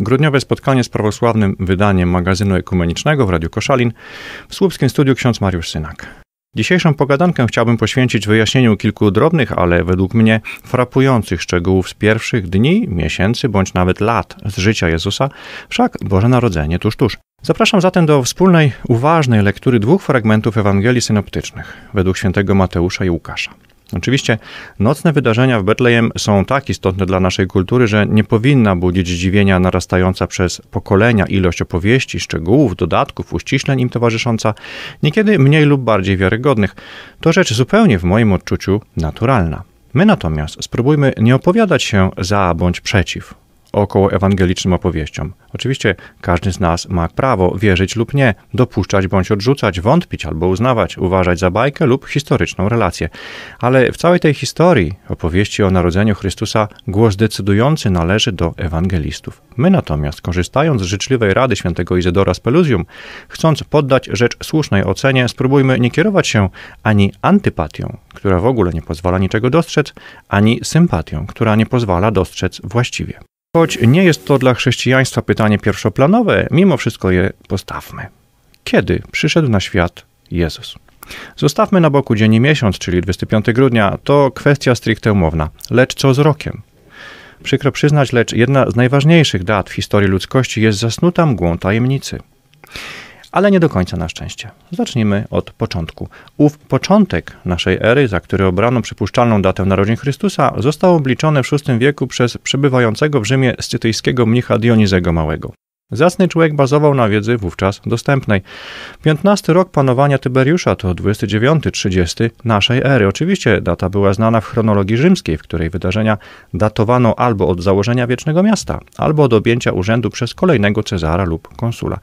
Grudniowe spotkanie z prawosławnym wydaniem magazynu ekumenicznego w Radiu Koszalin w Słupskim studiu ksiądz Mariusz Synak. Dzisiejszą pogadankę chciałbym poświęcić wyjaśnieniu kilku drobnych, ale według mnie frapujących szczegółów z pierwszych dni, miesięcy bądź nawet lat z życia Jezusa, wszak Boże Narodzenie tuż tuż. Zapraszam zatem do wspólnej, uważnej lektury dwóch fragmentów Ewangelii synoptycznych według świętego Mateusza i Łukasza. Oczywiście nocne wydarzenia w Betlejem są tak istotne dla naszej kultury, że nie powinna budzić zdziwienia narastająca przez pokolenia ilość opowieści, szczegółów, dodatków, uściśleń im towarzysząca, niekiedy mniej lub bardziej wiarygodnych. To rzecz zupełnie w moim odczuciu naturalna. My natomiast spróbujmy nie opowiadać się za bądź przeciw około ewangelicznym opowieściom. Oczywiście każdy z nas ma prawo wierzyć lub nie, dopuszczać bądź odrzucać, wątpić albo uznawać, uważać za bajkę lub historyczną relację. Ale w całej tej historii, opowieści o narodzeniu Chrystusa, głos decydujący należy do ewangelistów. My natomiast, korzystając z życzliwej rady świętego Izydora z Peluzium, chcąc poddać rzecz słusznej ocenie, spróbujmy nie kierować się ani antypatią, która w ogóle nie pozwala niczego dostrzec, ani sympatią, która nie pozwala dostrzec właściwie. Choć nie jest to dla chrześcijaństwa pytanie pierwszoplanowe, mimo wszystko je postawmy. Kiedy przyszedł na świat Jezus? Zostawmy na boku dzień i miesiąc, czyli 25 grudnia, to kwestia stricte umowna. Lecz co z rokiem? Przykro przyznać, lecz jedna z najważniejszych dat w historii ludzkości jest zasnuta mgłą tajemnicy ale nie do końca na szczęście. Zacznijmy od początku. Ów początek naszej ery, za który obrano przypuszczalną datę narodzin Chrystusa, został obliczony w VI wieku przez przebywającego w Rzymie scytyjskiego mnicha Dionizego Małego. Zasny człowiek bazował na wiedzy wówczas dostępnej. 15 rok panowania Tyberiusza to 29-30 naszej ery. Oczywiście data była znana w chronologii rzymskiej, w której wydarzenia datowano albo od założenia wiecznego miasta, albo od objęcia urzędu przez kolejnego Cezara lub konsula.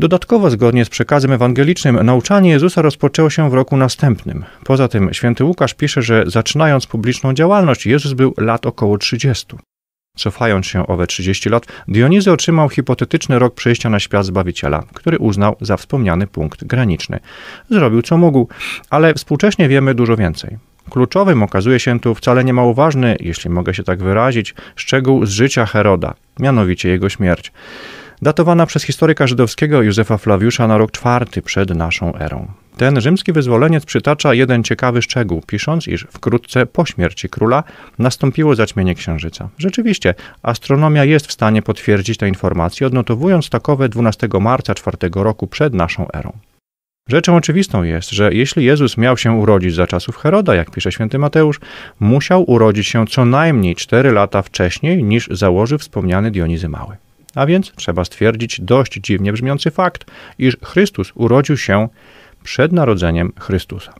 Dodatkowo, zgodnie z przekazem ewangelicznym, nauczanie Jezusa rozpoczęło się w roku następnym. Poza tym święty Łukasz pisze, że zaczynając publiczną działalność, Jezus był lat około 30. Cofając się owe 30 lat, Dionizy otrzymał hipotetyczny rok przejścia na świat Zbawiciela, który uznał za wspomniany punkt graniczny. Zrobił co mógł, ale współcześnie wiemy dużo więcej. Kluczowym okazuje się tu wcale nie małoważny, jeśli mogę się tak wyrazić, szczegół z życia Heroda, mianowicie jego śmierć datowana przez historyka żydowskiego Józefa Flawiusza na rok czwarty przed naszą erą. Ten rzymski wyzwoleniec przytacza jeden ciekawy szczegół, pisząc, iż wkrótce po śmierci króla nastąpiło zaćmienie księżyca. Rzeczywiście, astronomia jest w stanie potwierdzić tę informację, odnotowując takowe 12 marca czwartego roku przed naszą erą. Rzeczą oczywistą jest, że jeśli Jezus miał się urodzić za czasów Heroda, jak pisze święty Mateusz, musiał urodzić się co najmniej 4 lata wcześniej niż założył wspomniany Dionizy Mały. A więc trzeba stwierdzić dość dziwnie brzmiący fakt, iż Chrystus urodził się przed narodzeniem Chrystusa.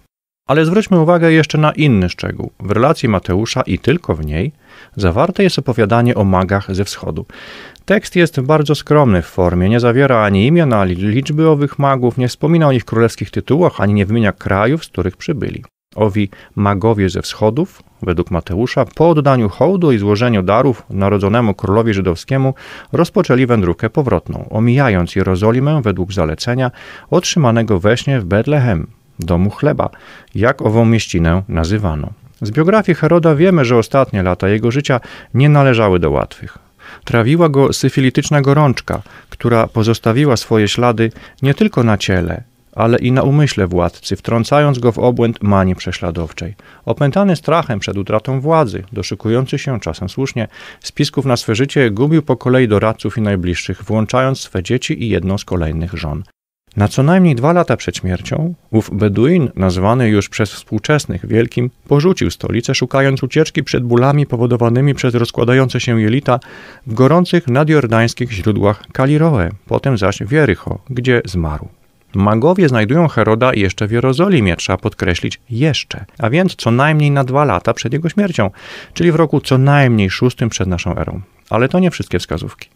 Ale zwróćmy uwagę jeszcze na inny szczegół. W relacji Mateusza i tylko w niej zawarte jest opowiadanie o magach ze wschodu. Tekst jest bardzo skromny w formie, nie zawiera ani imion, ani liczby owych magów, nie wspomina o nich królewskich tytułach, ani nie wymienia krajów, z których przybyli. Owi magowie ze wschodów, według Mateusza, po oddaniu hołdu i złożeniu darów narodzonemu królowi żydowskiemu, rozpoczęli wędrówkę powrotną, omijając Jerozolimę według zalecenia otrzymanego we śnie w Betlehem, domu chleba, jak ową mieścinę nazywano. Z biografii Heroda wiemy, że ostatnie lata jego życia nie należały do łatwych. Trawiła go syfilityczna gorączka, która pozostawiła swoje ślady nie tylko na ciele, ale i na umyśle władcy, wtrącając go w obłęd manii prześladowczej. Opętany strachem przed utratą władzy, doszukujący się czasem słusznie spisków na swe życie, gubił po kolei doradców i najbliższych, włączając swe dzieci i jedną z kolejnych żon. Na co najmniej dwa lata przed śmiercią ów Beduin, nazwany już przez współczesnych Wielkim, porzucił stolicę, szukając ucieczki przed bólami powodowanymi przez rozkładające się jelita w gorących nadjordańskich źródłach Kaliroe, potem zaś w gdzie zmarł. Magowie znajdują Heroda jeszcze w Jerozolimie, trzeba podkreślić jeszcze, a więc co najmniej na dwa lata przed jego śmiercią, czyli w roku co najmniej szóstym przed naszą erą. Ale to nie wszystkie wskazówki.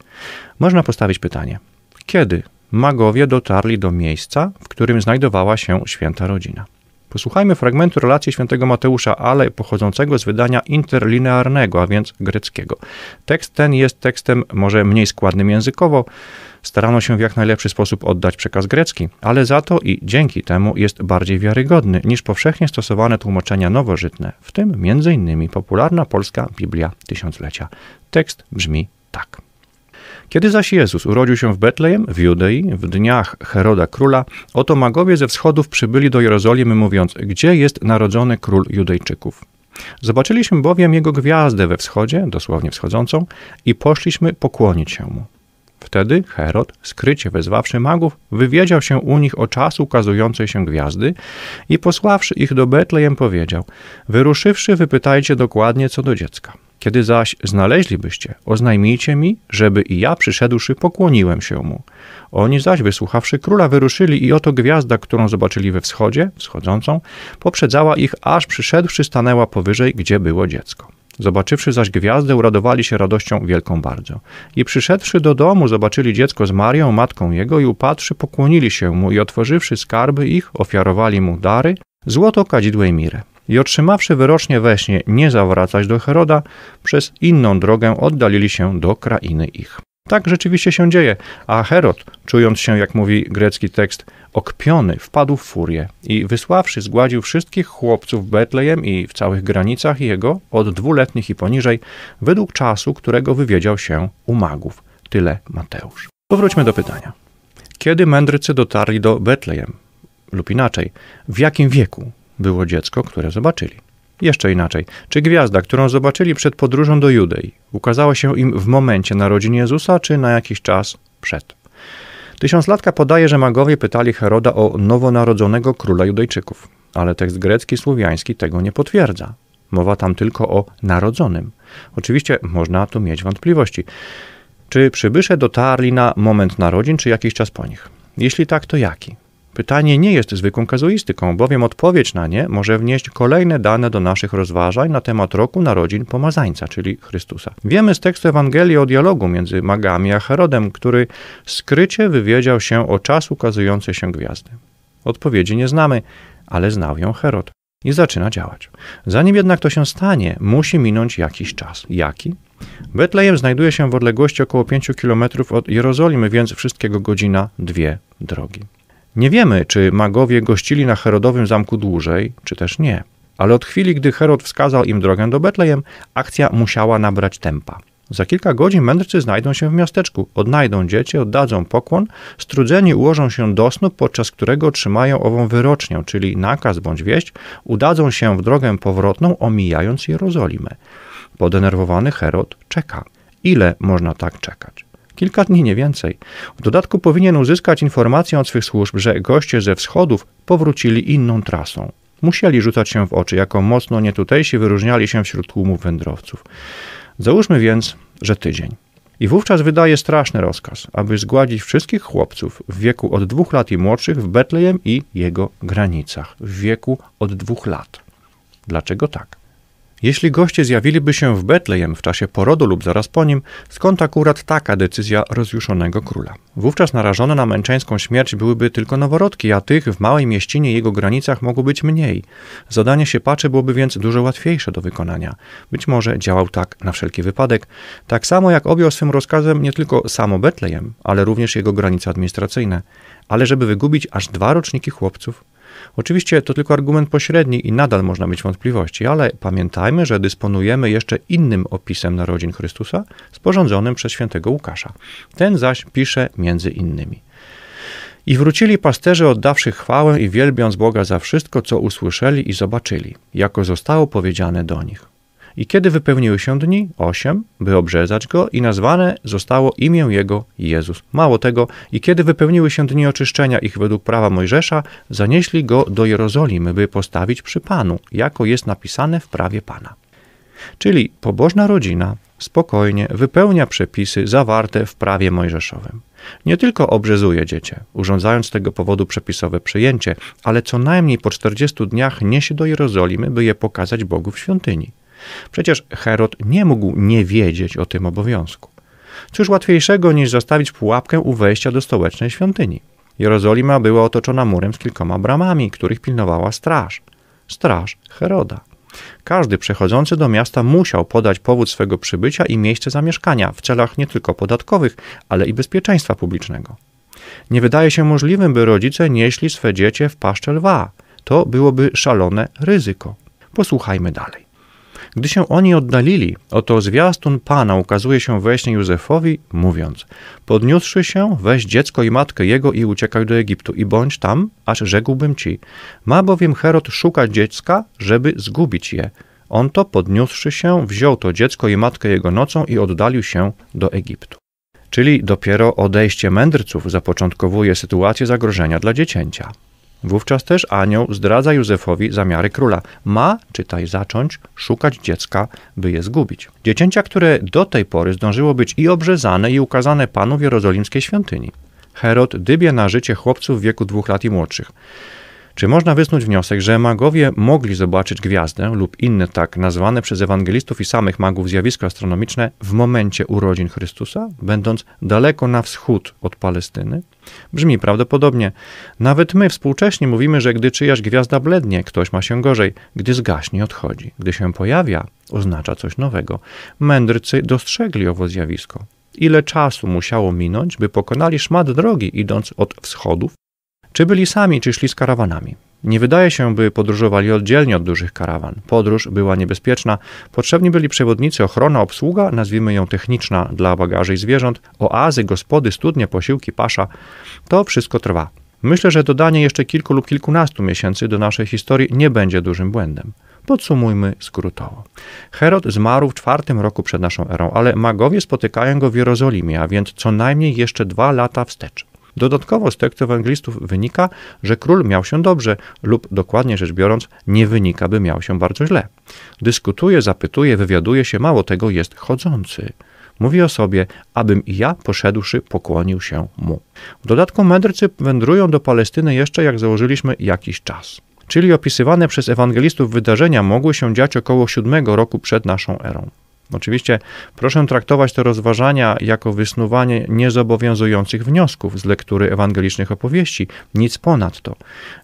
Można postawić pytanie, kiedy magowie dotarli do miejsca, w którym znajdowała się święta rodzina? Posłuchajmy fragmentu relacji świętego Mateusza, ale pochodzącego z wydania interlinearnego, a więc greckiego. Tekst ten jest tekstem może mniej składnym językowo, starano się w jak najlepszy sposób oddać przekaz grecki, ale za to i dzięki temu jest bardziej wiarygodny niż powszechnie stosowane tłumaczenia nowożytne, w tym m.in. popularna polska Biblia Tysiąclecia. Tekst brzmi tak. Kiedy zaś Jezus urodził się w Betlejem, w Judei, w dniach Heroda króla, oto magowie ze wschodów przybyli do Jerozolimy, mówiąc: Gdzie jest narodzony król Judejczyków? Zobaczyliśmy bowiem jego gwiazdę we wschodzie, dosłownie wschodzącą, i poszliśmy pokłonić się mu. Wtedy Herod, skrycie wezwawszy magów, wywiedział się u nich o czas ukazującej się gwiazdy i posławszy ich do Betlejem powiedział: Wyruszywszy, wypytajcie dokładnie co do dziecka. Kiedy zaś znaleźlibyście, oznajmijcie mi, żeby i ja przyszedłszy pokłoniłem się mu. Oni zaś, wysłuchawszy króla, wyruszyli i oto gwiazda, którą zobaczyli we wschodzie, wschodzącą, poprzedzała ich, aż przyszedłszy stanęła powyżej, gdzie było dziecko. Zobaczywszy zaś gwiazdę, uradowali się radością wielką bardzo. I przyszedłszy do domu, zobaczyli dziecko z Marią, matką jego, i upatrzy, pokłonili się mu i otworzywszy skarby ich, ofiarowali mu dary, złoto, kadzidłe i mirę. I otrzymawszy wyrocznie we śnie nie zawracać do Heroda, przez inną drogę oddalili się do krainy ich. Tak rzeczywiście się dzieje, a Herod, czując się, jak mówi grecki tekst, okpiony, wpadł w furię i wysławszy zgładził wszystkich chłopców w Betlejem i w całych granicach jego, od dwuletnich i poniżej, według czasu, którego wywiedział się u magów. Tyle Mateusz. Powróćmy do pytania. Kiedy mędrcy dotarli do Betlejem? Lub inaczej, w jakim wieku było dziecko, które zobaczyli? Jeszcze inaczej. Czy gwiazda, którą zobaczyli przed podróżą do Judei, ukazała się im w momencie narodzin Jezusa, czy na jakiś czas przed? Tysiąclatka podaje, że magowie pytali Heroda o nowonarodzonego króla Judejczyków, ale tekst grecki słowiański tego nie potwierdza. Mowa tam tylko o narodzonym. Oczywiście można tu mieć wątpliwości. Czy przybysze dotarli na moment narodzin, czy jakiś czas po nich? Jeśli tak, to jaki? Pytanie nie jest zwykłą kazuistyką, bowiem odpowiedź na nie może wnieść kolejne dane do naszych rozważań na temat roku narodzin pomazańca, czyli Chrystusa. Wiemy z tekstu Ewangelii o dialogu między magami a Herodem, który skrycie wywiedział się o czas ukazujący się gwiazdy. Odpowiedzi nie znamy, ale znał ją Herod i zaczyna działać. Zanim jednak to się stanie, musi minąć jakiś czas. Jaki? Betlejem znajduje się w odległości około 5 km od Jerozolimy, więc wszystkiego godzina, dwie drogi. Nie wiemy, czy magowie gościli na Herodowym zamku dłużej, czy też nie. Ale od chwili, gdy Herod wskazał im drogę do Betlejem, akcja musiała nabrać tempa. Za kilka godzin mędrcy znajdą się w miasteczku, odnajdą dzieci, oddadzą pokłon, strudzeni ułożą się do snu, podczas którego otrzymają ową wyrocznię, czyli nakaz bądź wieść, udadzą się w drogę powrotną, omijając Jerozolimę. Podenerwowany Herod czeka. Ile można tak czekać? Kilka dni, nie więcej. W dodatku powinien uzyskać informację od swych służb, że goście ze wschodów powrócili inną trasą. Musieli rzucać się w oczy, jako mocno nietutejsi wyróżniali się wśród tłumów wędrowców. Załóżmy więc, że tydzień. I wówczas wydaje straszny rozkaz, aby zgładzić wszystkich chłopców w wieku od dwóch lat i młodszych w Betlejem i jego granicach, w wieku od dwóch lat. Dlaczego tak? Jeśli goście zjawiliby się w Betlejem w czasie porodu lub zaraz po nim, skąd akurat taka decyzja rozjuszonego króla? Wówczas narażone na męczeńską śmierć byłyby tylko noworodki, a tych w małej mieścinie i jego granicach mogło być mniej. Zadanie się paczy byłoby więc dużo łatwiejsze do wykonania. Być może działał tak na wszelki wypadek, tak samo jak objął swym rozkazem nie tylko samo Betlejem, ale również jego granice administracyjne. Ale żeby wygubić aż dwa roczniki chłopców, Oczywiście to tylko argument pośredni i nadal można mieć wątpliwości, ale pamiętajmy, że dysponujemy jeszcze innym opisem narodzin Chrystusa, sporządzonym przez świętego Łukasza. Ten zaś pisze między innymi. I wrócili pasterze oddawszy chwałę i wielbiąc Boga za wszystko, co usłyszeli i zobaczyli, jako zostało powiedziane do nich. I kiedy wypełniły się dni? Osiem, by obrzezać go i nazwane zostało imię jego Jezus. Mało tego, i kiedy wypełniły się dni oczyszczenia ich według prawa Mojżesza, zanieśli go do Jerozolimy, by postawić przy Panu, jako jest napisane w prawie Pana. Czyli pobożna rodzina spokojnie wypełnia przepisy zawarte w prawie mojżeszowym. Nie tylko obrzezuje dziecię, urządzając z tego powodu przepisowe przyjęcie, ale co najmniej po 40 dniach niesie do Jerozolimy, by je pokazać Bogu w świątyni. Przecież Herod nie mógł nie wiedzieć o tym obowiązku. Cóż łatwiejszego niż zostawić pułapkę u wejścia do stołecznej świątyni? Jerozolima była otoczona murem z kilkoma bramami, których pilnowała straż. Straż Heroda. Każdy przechodzący do miasta musiał podać powód swego przybycia i miejsce zamieszkania w celach nie tylko podatkowych, ale i bezpieczeństwa publicznego. Nie wydaje się możliwym, by rodzice nieśli swe dziecię w paszczę lwa. To byłoby szalone ryzyko. Posłuchajmy dalej. Gdy się oni oddalili, oto zwiastun Pana ukazuje się we śnie Józefowi, mówiąc: Podniósłszy się, weź dziecko i matkę jego i uciekaj do Egiptu i bądź tam, aż rzekłbym ci. Ma bowiem Herod szukać dziecka, żeby zgubić je. On to, podniósłszy się, wziął to dziecko i matkę jego nocą i oddalił się do Egiptu. Czyli dopiero odejście mędrców zapoczątkowuje sytuację zagrożenia dla dziecięcia. Wówczas też anioł zdradza Józefowi zamiary króla. Ma, czytaj, zacząć szukać dziecka, by je zgubić. Dziecięcia, które do tej pory zdążyło być i obrzezane, i ukazane panu w jerozolimskiej świątyni. Herod dybie na życie chłopców w wieku dwóch lat i młodszych. Czy można wysnuć wniosek, że magowie mogli zobaczyć gwiazdę lub inne tak nazwane przez ewangelistów i samych magów zjawisko astronomiczne w momencie urodzin Chrystusa, będąc daleko na wschód od Palestyny? Brzmi prawdopodobnie. Nawet my współcześnie mówimy, że gdy czyjaś gwiazda blednie, ktoś ma się gorzej, gdy zgaśnie, odchodzi. Gdy się pojawia, oznacza coś nowego. Mędrcy dostrzegli owo zjawisko. Ile czasu musiało minąć, by pokonali szmat drogi, idąc od wschodów czy byli sami, czy szli z karawanami. Nie wydaje się, by podróżowali oddzielnie od dużych karawan. Podróż była niebezpieczna. Potrzebni byli przewodnicy, ochrona, obsługa, nazwijmy ją techniczna, dla bagaży i zwierząt, oazy, gospody, studnie, posiłki, pasza. To wszystko trwa. Myślę, że dodanie jeszcze kilku lub kilkunastu miesięcy do naszej historii nie będzie dużym błędem. Podsumujmy skrótowo. Herod zmarł w czwartym roku przed naszą erą, ale magowie spotykają go w Jerozolimie, a więc co najmniej jeszcze dwa lata wstecz. Dodatkowo z tekstów ewangelistów wynika, że król miał się dobrze lub dokładnie rzecz biorąc nie wynika, by miał się bardzo źle. Dyskutuje, zapytuje, wywiaduje się, mało tego jest chodzący. Mówi o sobie, abym i ja poszedłszy pokłonił się mu. W dodatku mędrcy wędrują do Palestyny jeszcze jak założyliśmy jakiś czas czyli opisywane przez ewangelistów wydarzenia mogły się dziać około 7 roku przed naszą erą. Oczywiście proszę traktować te rozważania jako wysnuwanie niezobowiązujących wniosków z lektury ewangelicznych opowieści, nic ponadto.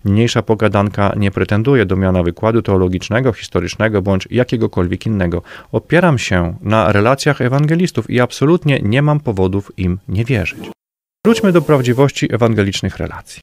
Mniejsza pogadanka nie pretenduje do miana wykładu teologicznego, historycznego bądź jakiegokolwiek innego. Opieram się na relacjach ewangelistów i absolutnie nie mam powodów im nie wierzyć. Wróćmy do prawdziwości ewangelicznych relacji.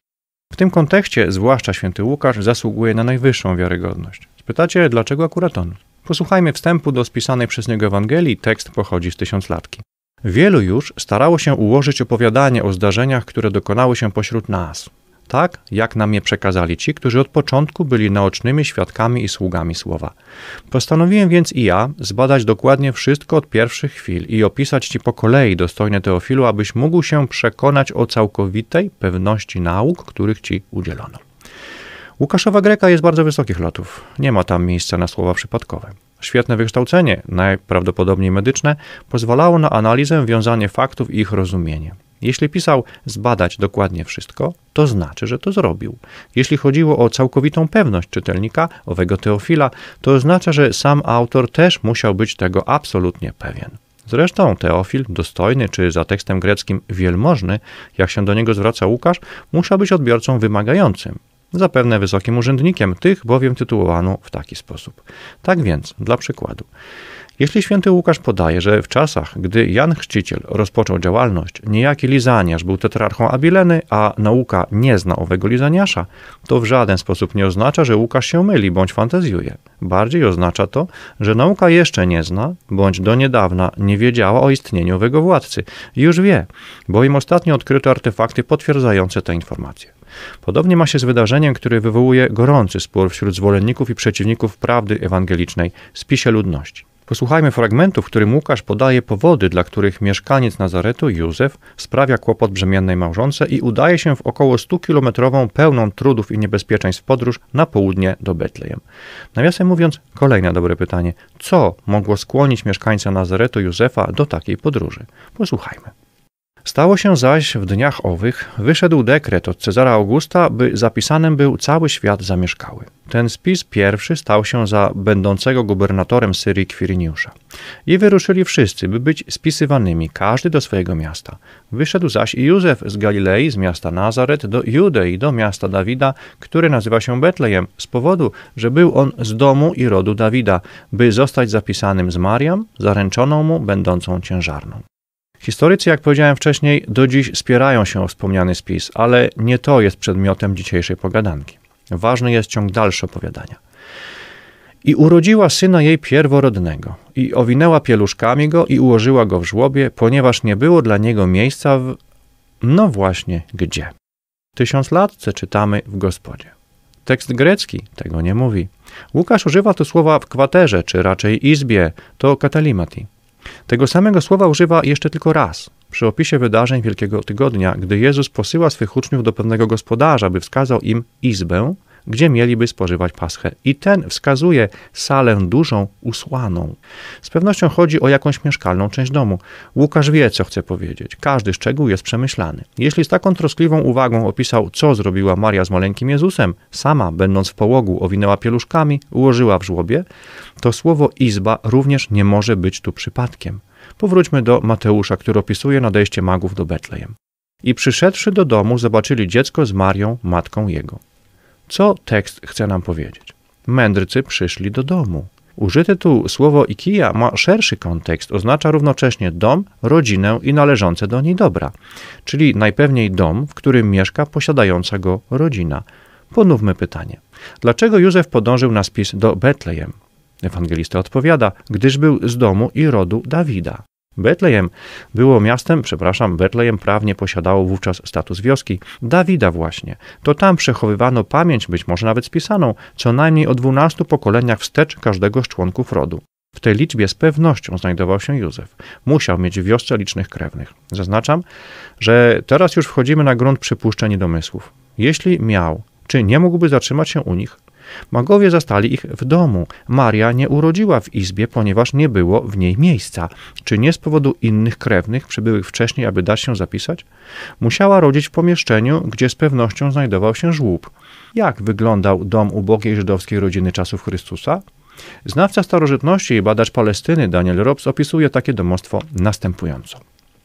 W tym kontekście, zwłaszcza święty Łukasz zasługuje na najwyższą wiarygodność. Spytacie, dlaczego akurat on? Posłuchajmy wstępu do spisanej przez niego Ewangelii, tekst pochodzi z tysiąclatki. Wielu już starało się ułożyć opowiadanie o zdarzeniach, które dokonały się pośród nas, tak jak nam je przekazali ci, którzy od początku byli naocznymi świadkami i sługami słowa. Postanowiłem więc i ja zbadać dokładnie wszystko od pierwszych chwil i opisać ci po kolei, dostojny Teofilu, abyś mógł się przekonać o całkowitej pewności nauk, których ci udzielono. Łukaszowa Greka jest bardzo wysokich lotów. Nie ma tam miejsca na słowa przypadkowe. Świetne wykształcenie, najprawdopodobniej medyczne, pozwalało na analizę, wiązanie faktów i ich rozumienie. Jeśli pisał zbadać dokładnie wszystko, to znaczy, że to zrobił. Jeśli chodziło o całkowitą pewność czytelnika, owego Teofila, to oznacza, że sam autor też musiał być tego absolutnie pewien. Zresztą Teofil, dostojny czy za tekstem greckim wielmożny, jak się do niego zwraca Łukasz, musiał być odbiorcą wymagającym, zapewne wysokim urzędnikiem, tych bowiem tytułowano w taki sposób. Tak więc, dla przykładu, jeśli święty Łukasz podaje, że w czasach, gdy Jan Chrzciciel rozpoczął działalność, niejaki Lizaniasz był tetrarchą Abileny, a nauka nie zna owego Lizaniasza, to w żaden sposób nie oznacza, że Łukasz się myli bądź fantazjuje. Bardziej oznacza to, że nauka jeszcze nie zna, bądź do niedawna nie wiedziała o istnieniu owego władcy. Już wie, bo im ostatnio odkryto artefakty potwierdzające te informacje. Podobnie ma się z wydarzeniem, które wywołuje gorący spór wśród zwolenników i przeciwników prawdy ewangelicznej, spisie ludności. Posłuchajmy fragmentu, w którym Łukasz podaje powody, dla których mieszkaniec Nazaretu, Józef, sprawia kłopot brzemiennej małżonce i udaje się w około 100-kilometrową, pełną trudów i niebezpieczeństw podróż na południe do Betlejem. Nawiasem mówiąc, kolejne dobre pytanie. Co mogło skłonić mieszkańca Nazaretu, Józefa do takiej podróży? Posłuchajmy. Stało się zaś w dniach owych, wyszedł dekret od Cezara Augusta, by zapisanym był cały świat zamieszkały. Ten spis pierwszy stał się za będącego gubernatorem Syrii Kwiriniusza. I wyruszyli wszyscy, by być spisywanymi, każdy do swojego miasta. Wyszedł zaś i Józef z Galilei, z miasta Nazaret, do Judei, do miasta Dawida, które nazywa się Betlejem, z powodu, że był on z domu i rodu Dawida, by zostać zapisanym z Mariam, zaręczoną mu, będącą ciężarną. Historycy, jak powiedziałem wcześniej, do dziś spierają się o wspomniany spis, ale nie to jest przedmiotem dzisiejszej pogadanki. Ważny jest ciąg dalszy opowiadania. I urodziła syna jej pierworodnego, i owinęła pieluszkami go, i ułożyła go w żłobie, ponieważ nie było dla niego miejsca w. no właśnie gdzie. Tysiąc latce czytamy w gospodzie. Tekst grecki tego nie mówi. Łukasz używa tu słowa w kwaterze, czy raczej izbie, to katalimati. Tego samego słowa używa jeszcze tylko raz, przy opisie wydarzeń Wielkiego Tygodnia, gdy Jezus posyła swych uczniów do pewnego gospodarza, by wskazał im izbę, gdzie mieliby spożywać paschę. I ten wskazuje salę dużą, usłaną. Z pewnością chodzi o jakąś mieszkalną część domu. Łukasz wie, co chce powiedzieć. Każdy szczegół jest przemyślany. Jeśli z taką troskliwą uwagą opisał, co zrobiła Maria z maleńkim Jezusem, sama, będąc w połogu, owinęła pieluszkami, ułożyła w żłobie, to słowo izba również nie może być tu przypadkiem. Powróćmy do Mateusza, który opisuje nadejście magów do Betlejem. I przyszedłszy do domu, zobaczyli dziecko z Marią, matką jego. Co tekst chce nam powiedzieć? Mędrcy przyszli do domu. Użyte tu słowo ikia ma szerszy kontekst, oznacza równocześnie dom, rodzinę i należące do niej dobra, czyli najpewniej dom, w którym mieszka posiadająca go rodzina. Ponówmy pytanie. Dlaczego Józef podążył na spis do Betlejem? Ewangelista odpowiada, gdyż był z domu i rodu Dawida. Betlejem było miastem, przepraszam, Betlejem prawnie posiadało wówczas status wioski, Dawida właśnie. To tam przechowywano pamięć, być może nawet spisaną, co najmniej o dwunastu pokoleniach wstecz każdego z członków rodu. W tej liczbie z pewnością znajdował się Józef. Musiał mieć w wiosce licznych krewnych. Zaznaczam, że teraz już wchodzimy na grunt przypuszczeń i domysłów. Jeśli miał, czy nie mógłby zatrzymać się u nich? Magowie zastali ich w domu. Maria nie urodziła w izbie, ponieważ nie było w niej miejsca. Czy nie z powodu innych krewnych, przybyłych wcześniej, aby dać się zapisać? Musiała rodzić w pomieszczeniu, gdzie z pewnością znajdował się żłób. Jak wyglądał dom ubogiej żydowskiej rodziny czasów Chrystusa? Znawca starożytności i badacz Palestyny Daniel Robs opisuje takie domostwo następująco.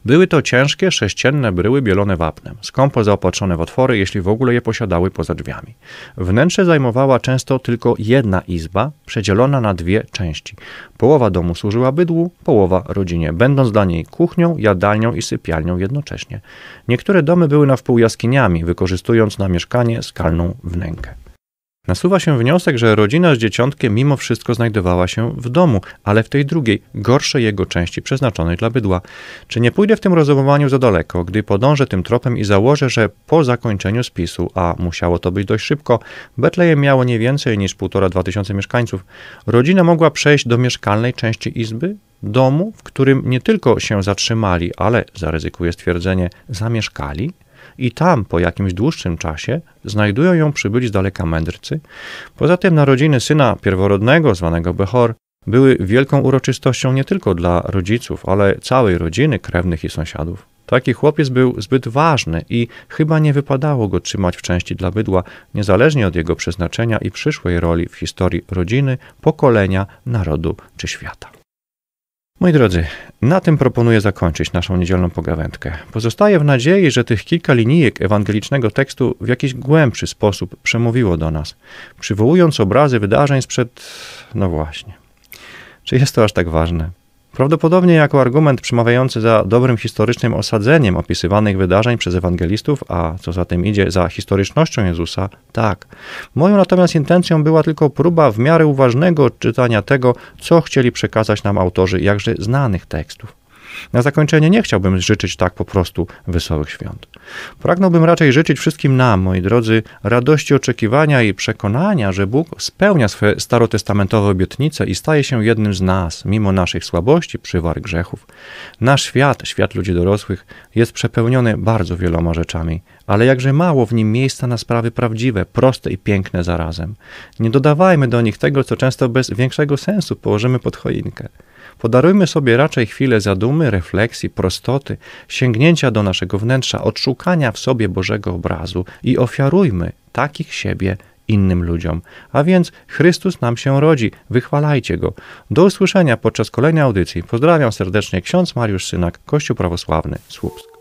Były to ciężkie, sześcienne bryły bielone wapnem, skąpo zaopatrzone w otwory, jeśli w ogóle je posiadały poza drzwiami. Wnętrze zajmowała często tylko jedna izba, przedzielona na dwie części. Połowa domu służyła bydłu, połowa rodzinie, będąc dla niej kuchnią, jadalnią i sypialnią jednocześnie. Niektóre domy były na wpół jaskiniami, wykorzystując na mieszkanie skalną wnękę. Nasuwa się wniosek, że rodzina z dzieciątkiem mimo wszystko znajdowała się w domu, ale w tej drugiej, gorszej jego części przeznaczonej dla bydła. Czy nie pójdę w tym rozumowaniu za daleko, gdy podążę tym tropem i założę, że po zakończeniu spisu, a musiało to być dość szybko, Betlejem miało nie więcej niż 15 dwa tysiące mieszkańców, rodzina mogła przejść do mieszkalnej części izby? Domu, w którym nie tylko się zatrzymali, ale zaryzykuje stwierdzenie, zamieszkali? i tam po jakimś dłuższym czasie znajdują ją przybyli z daleka mędrcy. Poza tym narodziny syna pierworodnego, zwanego Behor, były wielką uroczystością nie tylko dla rodziców, ale całej rodziny, krewnych i sąsiadów. Taki chłopiec był zbyt ważny i chyba nie wypadało go trzymać w części dla bydła, niezależnie od jego przeznaczenia i przyszłej roli w historii rodziny, pokolenia, narodu czy świata. Moi drodzy, na tym proponuję zakończyć naszą niedzielną pogawędkę. Pozostaję w nadziei, że tych kilka linijek ewangelicznego tekstu w jakiś głębszy sposób przemówiło do nas, przywołując obrazy wydarzeń sprzed. no właśnie. Czy jest to aż tak ważne? Prawdopodobnie jako argument przemawiający za dobrym historycznym osadzeniem opisywanych wydarzeń przez ewangelistów, a co za tym idzie, za historycznością Jezusa, tak. Moją natomiast intencją była tylko próba w miarę uważnego odczytania tego, co chcieli przekazać nam autorzy jakże znanych tekstów. Na zakończenie nie chciałbym życzyć tak po prostu wesołych świąt. Pragnąłbym raczej życzyć wszystkim nam, moi drodzy, radości oczekiwania i przekonania, że Bóg spełnia swoje starotestamentowe obietnice i staje się jednym z nas, mimo naszych słabości, przywar, grzechów. Nasz świat, świat ludzi dorosłych, jest przepełniony bardzo wieloma rzeczami, ale jakże mało w nim miejsca na sprawy prawdziwe, proste i piękne zarazem. Nie dodawajmy do nich tego, co często bez większego sensu położymy pod choinkę. Podarujmy sobie raczej chwilę zadumy, refleksji, prostoty, sięgnięcia do naszego wnętrza, odszukania w sobie Bożego obrazu i ofiarujmy takich siebie innym ludziom. A więc Chrystus nam się rodzi, wychwalajcie Go. Do usłyszenia podczas kolejnej audycji. Pozdrawiam serdecznie ksiądz Mariusz Synak, Kościół Prawosławny, Słupsk.